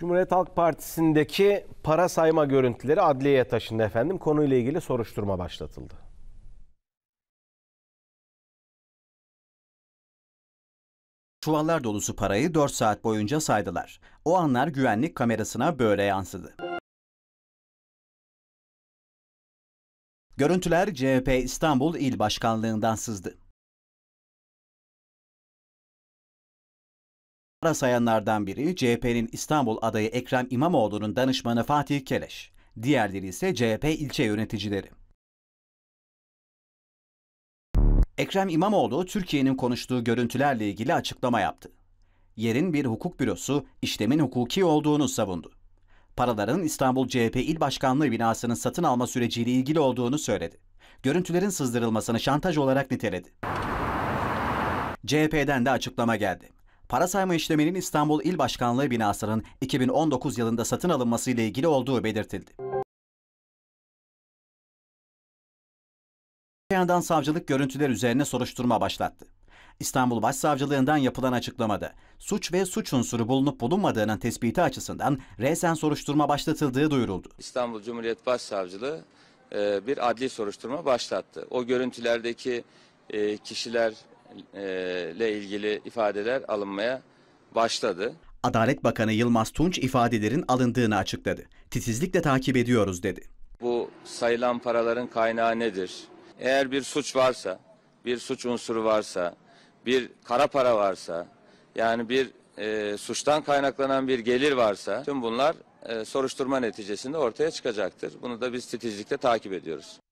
Cumhuriyet Halk Partisi'ndeki para sayma görüntüleri adliyeye taşındı efendim. Konuyla ilgili soruşturma başlatıldı. Çuvallar dolusu parayı 4 saat boyunca saydılar. O anlar güvenlik kamerasına böyle yansıdı. Görüntüler CHP İstanbul İl Başkanlığından sızdı. Ara sayanlardan biri CHP'nin İstanbul adayı Ekrem İmamoğlu'nun danışmanı Fatih Keleş. Diğerleri ise CHP ilçe yöneticileri. Ekrem İmamoğlu Türkiye'nin konuştuğu görüntülerle ilgili açıklama yaptı. Yerin bir hukuk bürosu işlemin hukuki olduğunu savundu. Paraların İstanbul CHP İl Başkanlığı binasının satın alma süreciyle ilgili olduğunu söyledi. Görüntülerin sızdırılmasını şantaj olarak niteledi. CHP'den de açıklama geldi. Para sayma işleminin İstanbul İl Başkanlığı binasının 2019 yılında satın alınması ile ilgili olduğu belirtildi. Bir yandan savcılık görüntüler üzerine soruşturma başlattı. İstanbul Başsavcılığından yapılan açıklamada suç ve suç unsuru bulunup bulunmadığının tespiti açısından resen soruşturma başlatıldığı duyuruldu. İstanbul Cumhuriyet Başsavcılığı e, bir adli soruşturma başlattı. O görüntülerdeki e, kişiler e, ile ilgili ifadeler alınmaya başladı. Adalet Bakanı Yılmaz Tunç ifadelerin alındığını açıkladı. Titizlikle takip ediyoruz dedi. Bu sayılan paraların kaynağı nedir? Eğer bir suç varsa, bir suç unsuru varsa, bir kara para varsa, yani bir e, suçtan kaynaklanan bir gelir varsa tüm bunlar e, soruşturma neticesinde ortaya çıkacaktır. Bunu da biz titizlikle takip ediyoruz.